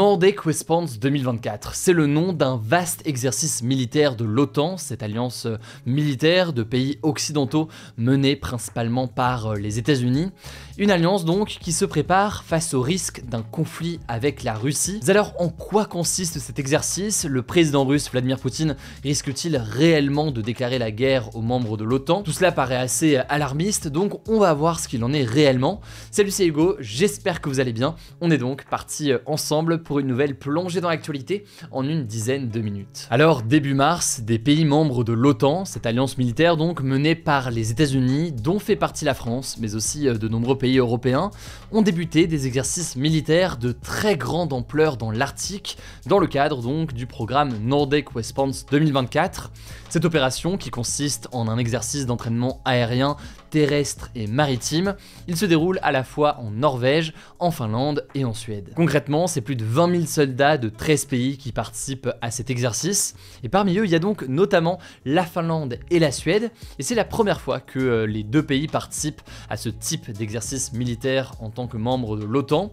Nordic Response 2024, c'est le nom d'un vaste exercice militaire de l'OTAN, cette alliance euh, militaire de pays occidentaux menée principalement par euh, les États-Unis. Une alliance donc qui se prépare face au risque d'un conflit avec la Russie. alors en quoi consiste cet exercice Le président russe Vladimir Poutine risque-t-il réellement de déclarer la guerre aux membres de l'OTAN Tout cela paraît assez euh, alarmiste, donc on va voir ce qu'il en est réellement. Salut c'est Hugo, j'espère que vous allez bien. On est donc parti ensemble pour pour une nouvelle plongée dans l'actualité en une dizaine de minutes. Alors début mars, des pays membres de l'OTAN, cette alliance militaire donc menée par les États-Unis, dont fait partie la France, mais aussi euh, de nombreux pays européens, ont débuté des exercices militaires de très grande ampleur dans l'Arctique, dans le cadre donc du programme Nordic Response 2024. Cette opération, qui consiste en un exercice d'entraînement aérien terrestre et maritime. Il se déroule à la fois en Norvège, en Finlande et en Suède. Concrètement, c'est plus de 20 000 soldats de 13 pays qui participent à cet exercice, et parmi eux, il y a donc notamment la Finlande et la Suède, et c'est la première fois que euh, les deux pays participent à ce type d'exercice militaire en tant que membres de l'OTAN.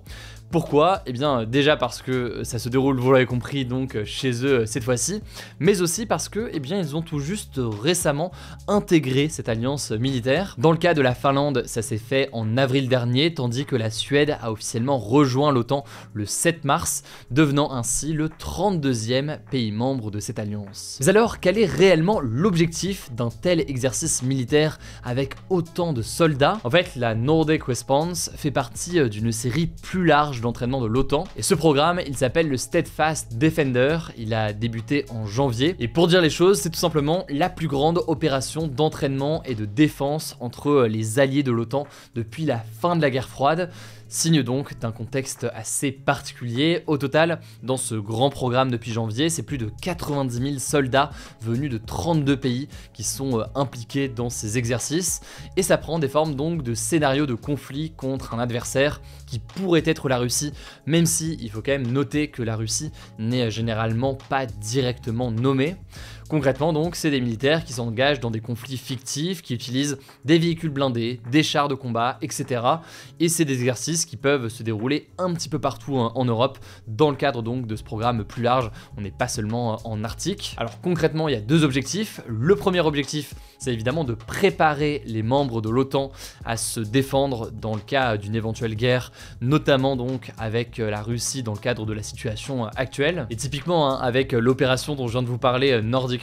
Pourquoi Eh bien déjà parce que euh, ça se déroule, vous l'avez compris, donc euh, chez eux cette fois-ci, mais aussi parce que eh bien, ils ont tout juste récemment intégré cette alliance militaire. Dans le cas de la Finlande, ça s'est fait en avril dernier, tandis que la Suède a officiellement rejoint l'OTAN le 7 mars, devenant ainsi le 32e pays membre de cette alliance. Mais alors, quel est réellement l'objectif d'un tel exercice militaire avec autant de soldats En fait, la Nordic Response fait partie euh, d'une série plus large d'entraînement de l'OTAN, et ce programme, il s'appelle le Steadfast Defender, il a débuté en janvier, et pour dire les choses, c'est tout simplement la plus grande opération d'entraînement et de défense entre euh, les alliés de l'OTAN depuis la fin de la guerre froide, signe donc d'un contexte assez particulier. Au total, dans ce grand programme depuis janvier, c'est plus de 90 000 soldats venus de 32 pays qui sont euh, impliqués dans ces exercices, et ça prend des formes donc de scénarios de conflit contre un adversaire qui pourrait être la Russie, même si il faut quand même noter que la Russie n'est généralement pas directement nommée. Concrètement donc, c'est des militaires qui s'engagent dans des conflits fictifs, qui utilisent des véhicules blindés, des chars de combat, etc. Et c'est des exercices qui peuvent se dérouler un petit peu partout hein, en Europe, dans le cadre donc de ce programme plus large, on n'est pas seulement euh, en Arctique. Alors concrètement, il y a deux objectifs. Le premier objectif, c'est évidemment de préparer les membres de l'OTAN à se défendre dans le cas d'une éventuelle guerre, notamment donc avec euh, la Russie dans le cadre de la situation euh, actuelle. Et typiquement, hein, avec l'opération dont je viens de vous parler, Nordic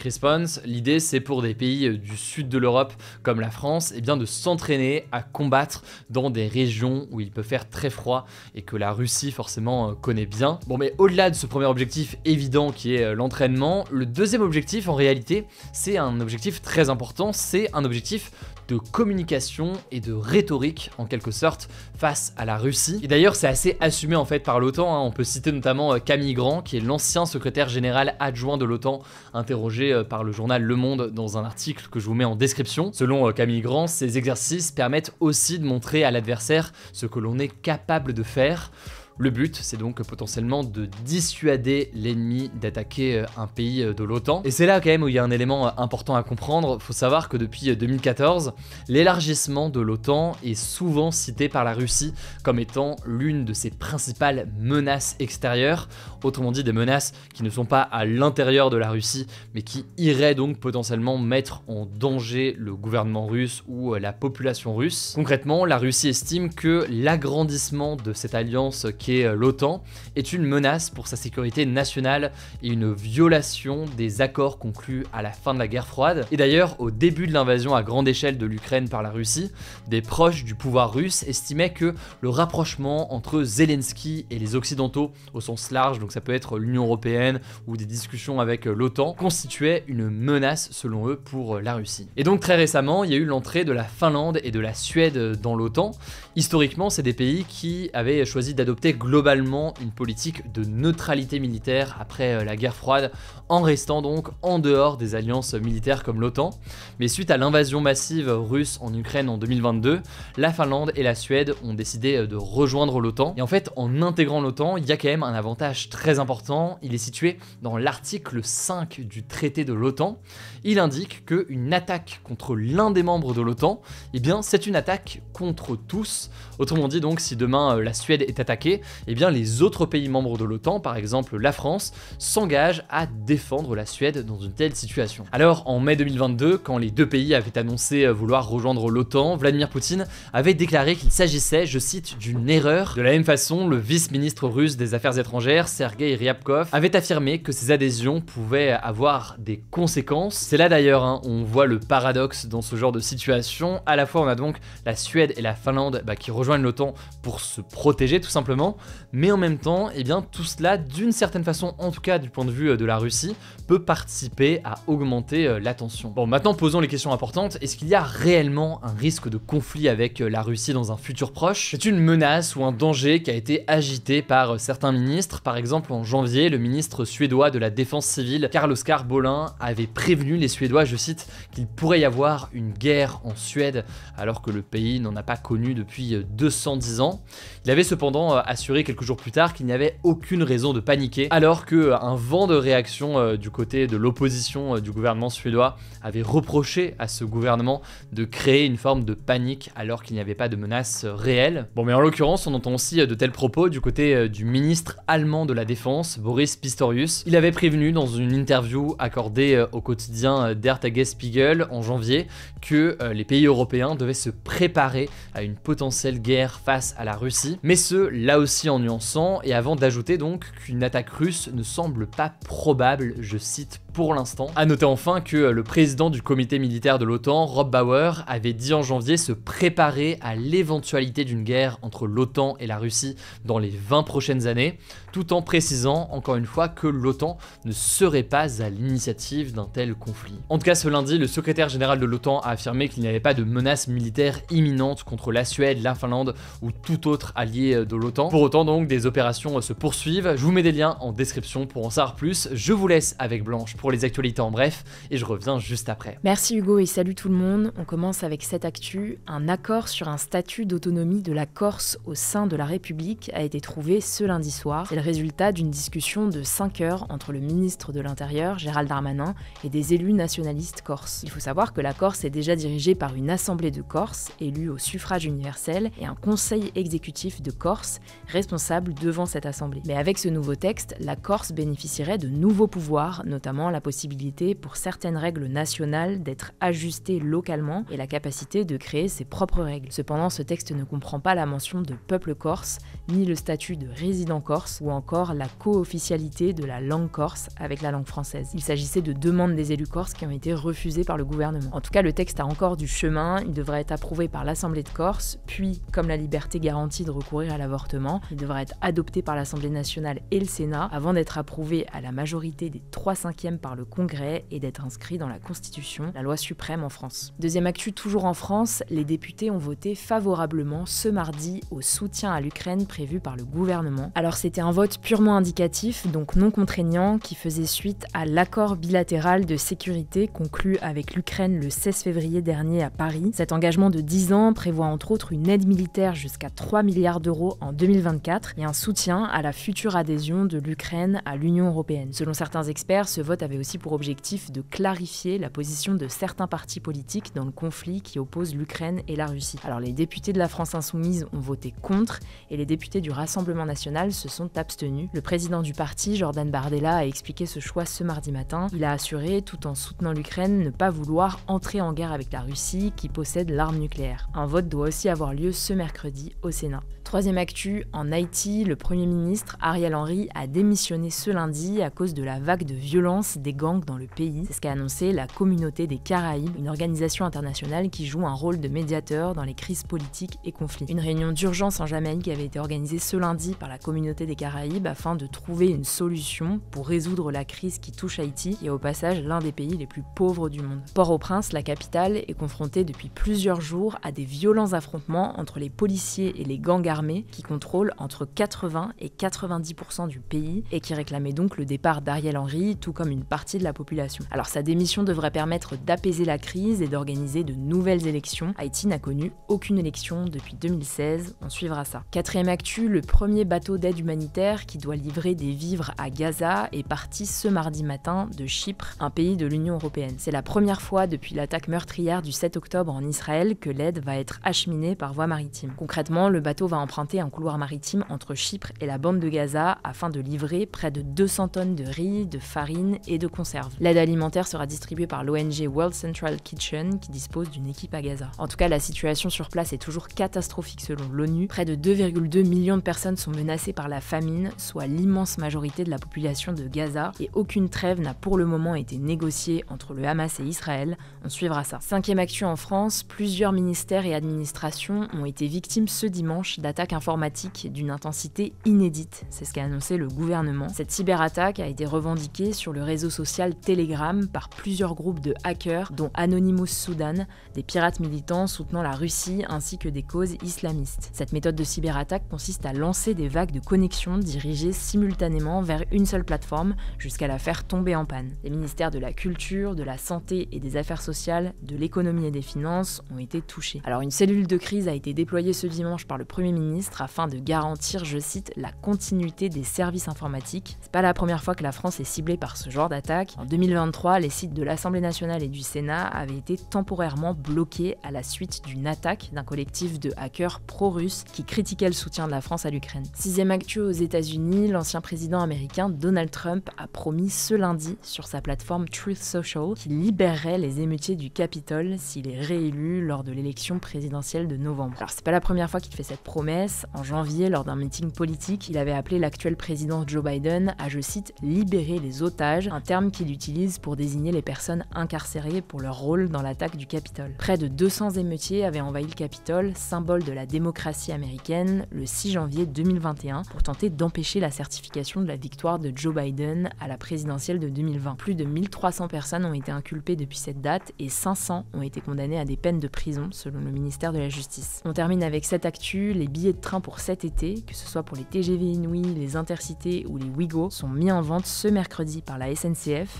l'idée c'est pour des pays du sud de l'Europe comme la France, et eh bien de s'entraîner à combattre dans des régions où il peut faire très froid et que la Russie forcément euh, connaît bien. Bon mais au-delà de ce premier objectif évident qui est euh, l'entraînement, le deuxième objectif en réalité c'est un objectif très important, c'est un objectif de communication et de rhétorique en quelque sorte face à la Russie. Et d'ailleurs c'est assez assumé en fait par l'OTAN, hein. on peut citer notamment euh, Camille Grand qui est l'ancien secrétaire général adjoint de l'OTAN interrogé euh, par le journal Le Monde dans un article que je vous mets en description. Selon euh, Camille Grand, ces exercices permettent aussi de montrer à l'adversaire ce que l'on est capable de faire le but, c'est donc potentiellement de dissuader l'ennemi d'attaquer euh, un pays euh, de l'OTAN. Et c'est là quand même où il y a un élément euh, important à comprendre. Faut savoir que depuis 2014, l'élargissement de l'OTAN est souvent cité par la Russie comme étant l'une de ses principales menaces extérieures. Autrement dit, des menaces qui ne sont pas à l'intérieur de la Russie, mais qui iraient donc potentiellement mettre en danger le gouvernement russe ou la population russe. Concrètement, la Russie estime que l'agrandissement de cette alliance euh, l'OTAN, est une menace pour sa sécurité nationale et une violation des accords conclus à la fin de la guerre froide. Et d'ailleurs, au début de l'invasion à grande échelle de l'Ukraine par la Russie, des proches du pouvoir russe estimaient que le rapprochement entre Zelensky et les Occidentaux, au sens large, donc ça peut être l'Union Européenne ou des discussions avec euh, l'OTAN, constituait une menace selon eux pour euh, la Russie. Et donc très récemment, il y a eu l'entrée de la Finlande et de la Suède dans l'OTAN. Historiquement, c'est des pays qui avaient choisi d'adopter globalement une politique de neutralité militaire après euh, la guerre froide, en restant donc en dehors des alliances militaires comme l'OTAN. Mais suite à l'invasion massive russe en Ukraine en 2022, la Finlande et la Suède ont décidé euh, de rejoindre l'OTAN. Et en fait, en intégrant l'OTAN, il y a quand même un avantage très important. Il est situé dans l'article 5 du traité de l'OTAN. Il indique qu'une attaque contre l'un des membres de l'OTAN, eh bien, c'est une attaque contre tous. Autrement dit, donc, si demain euh, la Suède est attaquée, eh bien les autres pays membres de l'OTAN, par exemple la France, s'engagent à défendre la Suède dans une telle situation. Alors en mai 2022, quand les deux pays avaient annoncé euh, vouloir rejoindre l'OTAN, Vladimir Poutine avait déclaré qu'il s'agissait, je cite, d'une erreur. De la même façon, le vice-ministre russe des Affaires étrangères, Sergei Ryabkov, avait affirmé que ces adhésions pouvaient avoir des conséquences. C'est là d'ailleurs, hein, on voit le paradoxe dans ce genre de situation. À la fois, on a donc la Suède et la Finlande bah, qui rejoignent l'OTAN pour se protéger tout simplement, mais en même temps, eh bien, tout cela, d'une certaine façon, en tout cas du point de vue euh, de la Russie, peut participer à augmenter euh, la tension. Bon, maintenant posons les questions importantes. Est-ce qu'il y a réellement un risque de conflit avec euh, la Russie dans un futur proche C'est une menace ou un danger qui a été agité par certains ministres. Par exemple, en janvier, le ministre suédois de la Défense civile, karl oskar Bolin, avait prévenu les Suédois, je cite, qu'il pourrait y avoir une guerre en Suède alors que le pays n'en a pas connu depuis 210 ans. Il avait cependant assuré quelques jours plus tard qu'il n'y avait aucune raison de paniquer, alors que euh, un vent de réaction euh, du côté de l'opposition euh, du gouvernement suédois avait reproché à ce gouvernement de créer une forme de panique alors qu'il n'y avait pas de menace réelle. Bon, mais en l'occurrence, on entend aussi de tels propos du côté du ministre allemand de la Défense, Boris Pistorius. Il avait prévenu dans une interview accordée au quotidien Der Tagesspiegel en janvier que les pays européens devaient se préparer à une potentielle guerre face à la Russie, mais ce, là aussi, en nuançant et avant d'ajouter donc qu'une attaque russe ne semble pas probable, je cite pour l'instant. A noter enfin que euh, le président du comité militaire de l'OTAN, Rob Bauer, avait dit en janvier se préparer à l'éventualité d'une guerre entre l'OTAN et la Russie dans les 20 prochaines années, tout en précisant encore une fois que l'OTAN ne serait pas à l'initiative d'un tel conflit. En tout cas, ce lundi, le secrétaire général de l'OTAN a affirmé qu'il n'y avait pas de menace militaire imminente contre la Suède, la Finlande ou tout autre allié euh, de l'OTAN. Pour autant, donc, des opérations euh, se poursuivent. Je vous mets des liens en description pour en savoir plus. Je vous laisse avec Blanche pour les actualités en bref, et je reviens juste après. Merci Hugo et salut tout le monde. On commence avec cette actu. Un accord sur un statut d'autonomie de la Corse au sein de la République a été trouvé ce lundi soir. C'est le résultat d'une discussion de 5 heures entre le ministre de l'Intérieur, Gérald Darmanin, et des élus nationalistes corses. Il faut savoir que la Corse est déjà dirigée par une assemblée de Corse, élue au suffrage universel, et un conseil exécutif de Corse, responsable devant cette assemblée. Mais avec ce nouveau texte, la Corse bénéficierait de nouveaux pouvoirs, notamment la possibilité pour certaines règles nationales d'être ajustées localement et la capacité de créer ses propres règles. Cependant, ce texte ne comprend pas la mention de peuple corse, ni le statut de résident corse, ou encore la co-officialité de la langue corse avec la langue française. Il s'agissait de demandes des élus corse qui ont été refusées par le gouvernement. En tout cas, le texte a encore du chemin, il devrait être approuvé par l'Assemblée de Corse, puis, comme la liberté garantie de recourir à l'avortement, il devrait être adopté par l'Assemblée nationale et le Sénat avant d'être approuvé à la majorité des 3 cinquièmes par le Congrès et d'être inscrit dans la Constitution, la loi suprême en France. Deuxième actu, toujours en France, les députés ont voté favorablement ce mardi au soutien à l'Ukraine prévu par le gouvernement. Alors c'était un vote purement indicatif, donc non contraignant, qui faisait suite à l'accord bilatéral de sécurité conclu avec l'Ukraine le 16 février dernier à Paris. Cet engagement de 10 ans prévoit entre autres une aide militaire jusqu'à 3 milliards d'euros en 2024 et un soutien à la future adhésion de l'Ukraine à l'Union européenne. Selon certains experts, ce vote avait aussi pour objectif de clarifier la position de certains partis politiques dans le conflit qui oppose l'Ukraine et la Russie. Alors les députés de la France insoumise ont voté contre et les députés du Rassemblement national se sont abstenus. Le président du parti, Jordan Bardella, a expliqué ce choix ce mardi matin. Il a assuré, tout en soutenant l'Ukraine, ne pas vouloir entrer en guerre avec la Russie qui possède l'arme nucléaire. Un vote doit aussi avoir lieu ce mercredi au Sénat. Troisième actu, en Haïti, le Premier ministre Ariel Henry a démissionné ce lundi à cause de la vague de violence des gangs dans le pays. C'est ce qu'a annoncé la Communauté des Caraïbes, une organisation internationale qui joue un rôle de médiateur dans les crises politiques et conflits. Une réunion d'urgence en Jamaïque avait été organisée ce lundi par la Communauté des Caraïbes afin de trouver une solution pour résoudre la crise qui touche Haïti, et au passage l'un des pays les plus pauvres du monde. Port-au-Prince, la capitale, est confrontée depuis plusieurs jours à des violents affrontements entre les policiers et les gangs armés qui contrôlent entre 80 et 90% du pays et qui réclamaient donc le départ d'Ariel Henry, tout comme une partie de la population. Alors sa démission devrait permettre d'apaiser la crise et d'organiser de nouvelles élections. Haïti n'a connu aucune élection depuis 2016, on suivra ça. Quatrième actu, le premier bateau d'aide humanitaire qui doit livrer des vivres à Gaza est parti ce mardi matin de Chypre, un pays de l'Union européenne. C'est la première fois depuis l'attaque meurtrière du 7 octobre en Israël que l'aide va être acheminée par voie maritime. Concrètement, le bateau va emprunter un couloir maritime entre Chypre et la bande de Gaza afin de livrer près de 200 tonnes de riz, de farine et de conserve. L'aide alimentaire sera distribuée par l'ONG World Central Kitchen qui dispose d'une équipe à Gaza. En tout cas, la situation sur place est toujours catastrophique selon l'ONU. Près de 2,2 millions de personnes sont menacées par la famine, soit l'immense majorité de la population de Gaza, et aucune trêve n'a pour le moment été négociée entre le Hamas et Israël. On suivra ça. Cinquième actu en France, plusieurs ministères et administrations ont été victimes ce dimanche d'attaques informatiques d'une intensité inédite. C'est ce qu'a annoncé le gouvernement. Cette cyberattaque a été revendiquée sur le réseau social Telegram par plusieurs groupes de hackers, dont Anonymous Soudan, des pirates militants soutenant la Russie ainsi que des causes islamistes. Cette méthode de cyberattaque consiste à lancer des vagues de connexions dirigées simultanément vers une seule plateforme jusqu'à la faire tomber en panne. Les ministères de la Culture, de la Santé et des Affaires sociales, de l'économie et des finances ont été touchés. Alors une cellule de crise a été déployée ce dimanche par le Premier ministre afin de garantir, je cite, la continuité des services informatiques. C'est pas la première fois que la France est ciblée par ce genre attaque. En 2023, les sites de l'Assemblée nationale et du Sénat avaient été temporairement bloqués à la suite d'une attaque d'un collectif de hackers pro-russes qui critiquait le soutien de la France à l'Ukraine. Sixième actu aux États-Unis, l'ancien président américain Donald Trump a promis ce lundi sur sa plateforme Truth Social qu'il libérerait les émeutiers du Capitole s'il est réélu lors de l'élection présidentielle de novembre. Alors c'est pas la première fois qu'il fait cette promesse. En janvier, lors d'un meeting politique, il avait appelé l'actuel président Joe Biden à, je cite, libérer les otages, un terme qu'il utilise pour désigner les personnes incarcérées pour leur rôle dans l'attaque du Capitole. Près de 200 émeutiers avaient envahi le Capitole, symbole de la démocratie américaine, le 6 janvier 2021 pour tenter d'empêcher la certification de la victoire de Joe Biden à la présidentielle de 2020. Plus de 1300 personnes ont été inculpées depuis cette date et 500 ont été condamnées à des peines de prison selon le ministère de la Justice. On termine avec cette actu, les billets de train pour cet été, que ce soit pour les TGV Inouï, les Intercités ou les Ouigo, sont mis en vente ce mercredi par la SNCF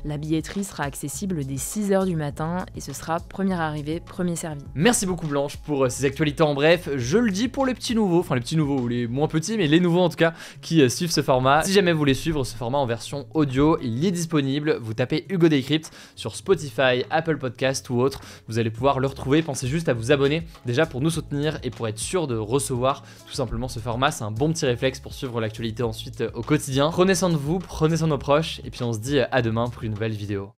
la billetterie sera accessible dès 6h du matin et ce sera premier arrivé, premier servi. Merci beaucoup Blanche pour euh, ces actualités en bref. Je le dis pour les petits nouveaux, enfin les petits nouveaux ou les moins petits, mais les nouveaux en tout cas qui euh, suivent ce format. Si jamais vous voulez suivre ce format en version audio, il est disponible. Vous tapez Hugo Decrypt sur Spotify, Apple Podcast ou autre. Vous allez pouvoir le retrouver. Pensez juste à vous abonner déjà pour nous soutenir et pour être sûr de recevoir tout simplement ce format. C'est un bon petit réflexe pour suivre l'actualité ensuite euh, au quotidien. Prenez soin de vous, prenez soin de nos proches et puis on se dit à demain pour une nouvelle vidéo.